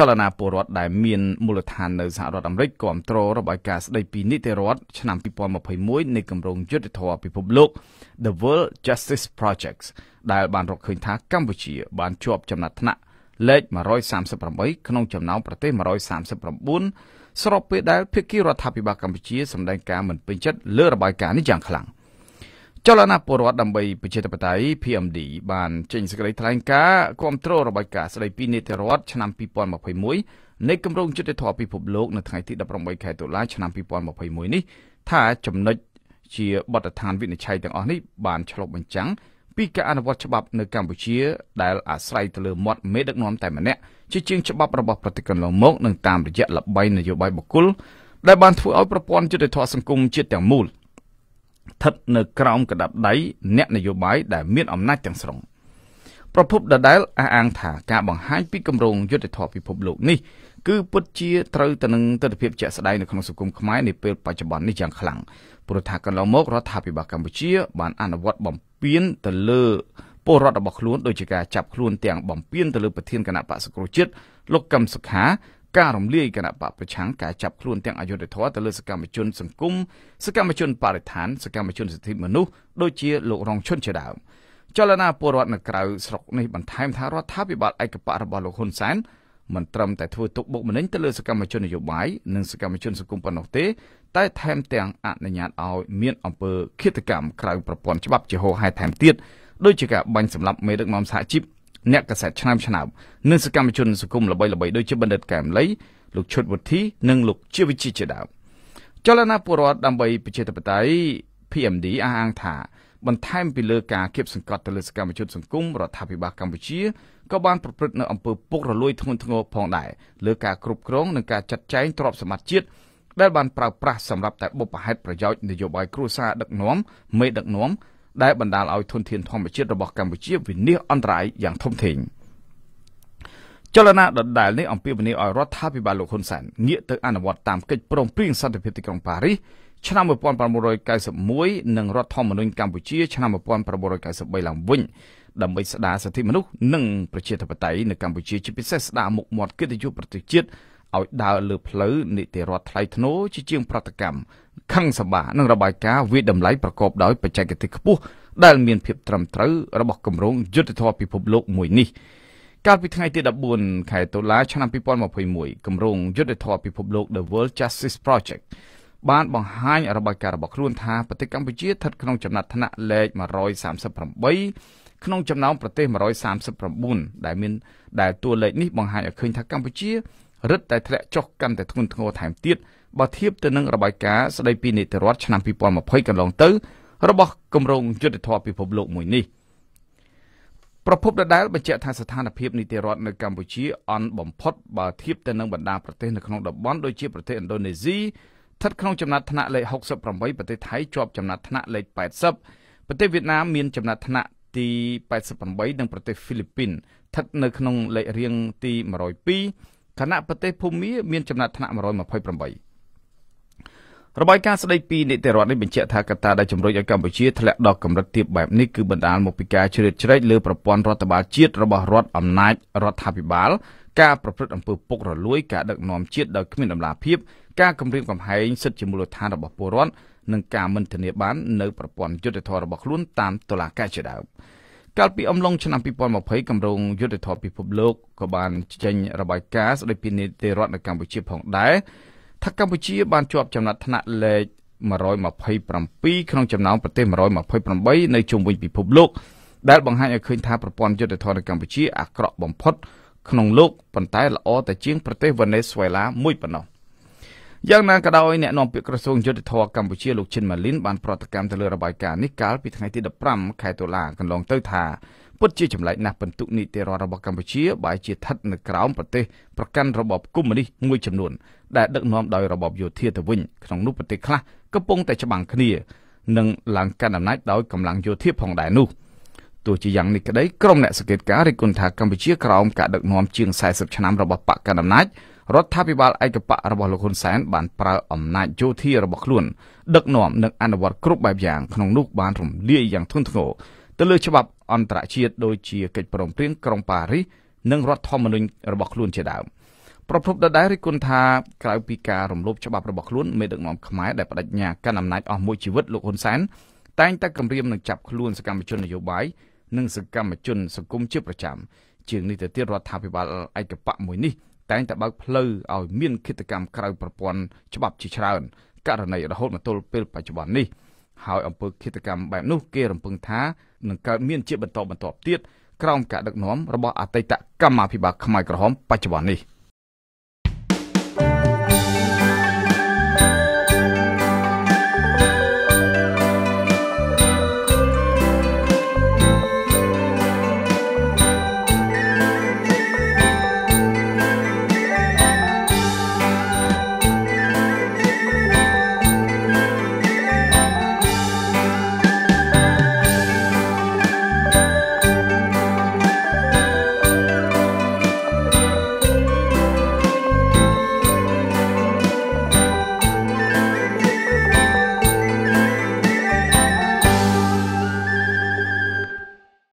ចលនាពលរដ្ឋដែលមានមូលដ្ឋាននៅសហរដ្ឋអាមេរិកគ្រប់គ្រងរបាយការណ៍ស្ដីពីនីតិរដ្ឋឆ្នាំ2021នៃគម្រោងយុទ្ធធរពិភពលោក The World Justice Projects ដែលបានរកឃើញថាកម្ពុជាបានជាប់ចំណាត់ថ្នាក់លេខ138ក្នុងចំណោមប្រទេស139ស្របពេលដែលភាគីរដ្ឋាភិបាលកម្ពុជាសម្ដែងការមិនពេញចិត្តលើរបាយការណ៍នេះយ៉ាងខ្លាំងចលនាពលរដ្ឋដើម្បីប្រជាធិបតេយ្យ PMD បានចេញសេចក្តីថ្លែងការណ៍គាំទ្ររបាយការណ៍ស្តីពីនីតិរដ្ឋឆ្នាំ2021នៃគម្រោងយុតិធធម៌ពិភពលោកនៅថ្ងៃទី18ខែតុលាឆ្នាំ2021នេះថាចំណុចជាបទដ្ឋានវិនិច្ឆ័យទាំងអស់នេះបានឆ្លុះបញ្ចាំងពីការអនុវត្តច្បាប់នៅកម្ពុជា ដែលអាស្រ័យទៅលើមាត់មេដឹកនាំតែម្នាក់ជាជាងច្បាប់របស់ប្រតិកន្លងមកនឹងតាមរយៈលបៃនយោបាយបុគ្គលដែលបានធ្វើឲ្យប្រព័ន្ធយុតិធធម៌សង្គមជាតិទាំងមូលស្ថិតនៅក្រោមកដាប់ដៃអ្នកនយោបាយដែលមានអំណាចទាំងស្រុងប្រភពដដែលអះអាងថាការបង្ហាញពីគម្រោងយុទ្ធធម៌ពិភពលោកនេះគឺពិតជាត្រូវទៅនឹងទស្សនវិជ្ជាស្ដែងនៅក្នុងសង្គមខ្មែរនាពេលបច្ចុប្បន្ននេះយ៉ាងខ្លាំងព្រោះថាកន្លងមករដ្ឋាភិបាលកម្ពុជាបានអនុវត្តបំពានទៅលើពលរដ្ឋរបស់ខ្លួនដោយជាការចាប់ខ្លួនទាំងបំពានទៅលើប្រធានគណៈបក្សសង្គ្រោះជាតិលោកកឹមសុខាការរំលាយគណៈបកប្រឆាំងការចាប់ខ្លួនទាំងអយុធធរទៅលើសកម្មជនសង្គមសកម្មជនបរិស្ថានសកម្មជនសិទ្ធិមនុស្សដូចជាលោករងឈុនជាដើមចលនាពលរដ្ឋនៅក្រៅស្រុកនេះបន្ថែមថារដ្ឋាភិបាលឯកបៈរបស់លោកហ៊ុនសែនមិនត្រឹមតែធ្វើទុកបុកម្នេញទៅលើសកម្មជននយោបាយនិងសកម្មជនសង្គមប៉ុណ្ណោះទេតែថែមទាំងអនុញ្ញាតឲ្យមានអំពើឃាតកម្មក្រៅប្រព័ន្ធច្បាប់ជាហោហែថែមទៀតដូចជាការបាញ់សម្លាប់មេដឹកនាំសហជីពអ្នកកសែតឆ្នាំឆ្នើមនិងសកម្មជនសង្គមល្បីៗដូចជាបណ្ឌិតកែមលីលោកឈុតវុធីនិងលោក ជាវិជាជាដើមចលនាពលរដ្ឋដើម្បីប្រជាធិបតេយ្យ PMD អះអាងថាបន្ថែមពីលើការគៀបសង្កត់ទៅលើសកម្មជនសង្គមរដ្ឋាភិបាលកម្ពុជាក៏បានប្រព្រឹត្តនៅអំពើពុករលួយធ្ងន់ធ្ងរផងដែរលើការគ្រប់គ្រងនិងការចាត់ចែងទ្រព្យសម្បត្តិជាតិដែលបានប្រើប្រាស់សម្រាប់តែបុព្វហេតុប្រយោជន៍នយោបាយគ្រួសារដឹកនាំមេដឹកនាំដែលបណ្ដាលឲ្យធនធានធម្មជាតិរបស់កម្ពុជាវិនាសអន្តរាយយ៉ាងធំធេងចលនាដដែលនេះអំពាវនាវឲ្យរដ្ឋាភិបាលលោកហ៊ុនសែនងាកទៅអនុវត្តតាមកិច្ចព្រមព្រៀងសន្តិភាពទីក្រុងប៉ារីសឆ្នាំ1991និងរដ្ឋធម្មនុញ្ញកម្ពុជាឆ្នាំ1993ឡើងវិញដើម្បីស្ដារសិទ្ធិមនុស្សនិងប្រជាធិបតេយ្យនៅកម្ពុជាជាពិសេសស្ដារមុខមាត់កិត្តិយសប្រទេសជាតិឲ្យដើរលើផ្លូវនីតិរដ្ឋថ្លៃថ្នូរជាជាងប្រតិកម្មខឹងសបានិងរបាយការណ៍វិតម្លៃប្រកបដោយបច្ចេកទេសខ្ពស់ដែលមានភាពត្រឹមត្រូវរបស់គម្រោងយុទ្ធធម៌ពិភពលោកមួយនេះ កាលពីថ្ងៃទី14ខែតុលាឆ្នាំ2021គម្រោងយុទ្ធធម៌ពិភពលោក The World Justice Project បានបង្ហាញរបាយការណ៍របស់ខ្លួនថាប្រទេសកម្ពុជាស្ថិតក្នុងចំណាត់ថ្នាក់លេខ138ក្នុងចំណោមប្រទេស139ដែលមានដែលតួលេខនេះបង្ហាញឲ្យឃើញថាកម្ពុជារឹតតែធ្លាក់ចុះកាន់តែធ្ងន់ធ្ងរថែមទៀតបើធៀបទៅនឹងរបាយការណ៍ស្ដីពីនីតិរដ្ឋឆ្នាំ2020កន្លងទៅ របស់គម្រោងយុទ្ធធម៌ពិភពលោកមួយនេះប្រភពដដែលបញ្ជាក់ថាស្ថានភាពនីតិរដ្ឋនៅកម្ពុជាអន់បំផុតបើធៀបទៅនឹងបណ្ដាប្រទេសនៅក្នុងតំបន់ដូចជាប្រទេសឥណ្ឌូនេស៊ីស្ថិតក្នុងចំណាត់ថ្នាក់លេខ68ប្រទេសថៃជាប់ចំណាត់ថ្នាក់លេខ80ប្រទេសវៀតណាមមានចំណាត់ថ្នាក់ទី88និងប្រទេសហ្វីលីពីនស្ថិតនៅក្នុងលេខរៀងទី102ខណៈប្រទេសភូមាមានចំណាត់ថ្នាក់128របាយការណ៍ស្តីពីនីតិរដ្ឋនេះបញ្ជាក់ថាកត្តាដែលជំរុញឲ្យកម្ពុជាធ្លាក់ដល់កម្រិតទាបបែបនេះគឺបណ្ដាលមកពីការជ្រៀតជ្រែកលើប្រព័ន្ធរដ្ឋបាលជាតិរបស់រដ្ឋអំណាចរដ្ឋាភិបាលការប្រព្រឹត្តអំពើពុករលួយការដឹកនាំជាតិដោយគ្មានដំណាភាពការគំរាមកំហែងសិទ្ធិជាមូលដ្ឋានរបស់ពលរដ្ឋនិងការមិនធានាបាននៅប្រព័ន្ធយុត្តិធម៌របស់ខ្លួនតាមតុលាការជាដើមកាលពីអំឡុងឆ្នាំ2020គម្រោងយុទ្ធធម៌ពិភពលោកក៏បានចេញរបាយការណ៍ស្តីពីនីតិរដ្ឋនៅកម្ពុជាផងដែរថាកម្ពុជាបានជាប់ ចំណាត់ថ្នាក់លេខ127ក្នុងចំណោមប្រទេស128នៅជុំវិញពិភពលោក ដែលបង្ហាញឲ្យឃើញថាប្រព័ន្ធយុត្តិធម៌នៅកម្ពុជាអាក្រក់បំផុត ក្នុងលោកប៉ុន្តែល្អតែជាងប្រទេសវេណេស៊ុយអេឡាមួយប៉ុណ្ណោះយ៉ាងណាក៏ដោយអ្នកនាំពាក្យក្រសួងយុត្តិធម៌កម្ពុជាលោកឈិនម៉ាលីនបានប្រតិកម្មទៅលើរបាយការណ៍នេះកាលពីថ្ងៃទី15ខែតុលាកន្លងទៅថាពិតជាចម្លែកណាស់ពិន្ទុនីតិរដ្ឋរបស់កម្ពុជាបែរជាស្ថិតនៅក្រោមប្រទេសប្រកាន់របបកុម្មុយនីសមួយចំនួនដែលដឹកនាំដោយរបបយោធាទៅវិញក្នុងនោះប្រទេសខ្លះកំពុងតែច្បាំងគ្នានិងឡើងកាន់អំណាចដោយកម្លាំងយោធាផងដែរនោះទោះជាយ៉ាងនេះក្តីក្រុមអ្នកសង្កេតការណ៍រិះគន់ថាកម្ពុជាក្រោមការដឹកនាំជាង40ឆ្នាំរបស់បកកណ្ដាលអំណាចរដ្ឋាភិបាលឯកបៈរបស់លោកហ៊ុនសែនបានប្រើអំណាចយោធារបស់ខ្លួនដឹកនាំនិងអនុវត្តគ្រប់បែបយ៉ាងក្នុងនោះបានរំលាយយ៉ាងធ្ងន់ធ្ងរទៅលើច្បាប់អន្តរជាតិដូចជាកិច្ចព្រមព្រៀងក្រុងប៉ារីសនិងរដ្ឋធម្មនុញ្ញរបស់ខ្លួនជាដើមប្រពន្ធដដែលរិះគន់ថាក្រៅពីការរំលោភច្បាប់របស់ខ្លួនមេដឹកនាំខ្មែរដែលបដិញ្ញាកាន់អំណាចអស់មួយជីវិតលោកហ៊ុនសែនតែងតែគម្រាមនឹងចាប់ខ្លួនសកម្មជននយោបាយនិងសកម្មជនសង្គមជាប្រចាំជាងនេះទៅទៀតរដ្ឋាភិបាលឯកបៈមួយនេះ តែងតែបើកផ្លូវឲ្យមានគិតកម្មក្រៅប្រព័ន្ធច្បាប់ជាច្រើនករណីរហូតមកទល់ពេលបច្ចុប្បន្ននេះហើយអង្គើគិតកម្មបែបនោះគេរំពឹងថានឹងកើតមានជាបន្តបន្ទាប់ទៀតក្រោមការដឹកនាំរបស់អតីតកម្មាភិបាលខ្មែរក្រហមបច្ចុប្បន្ននេះ។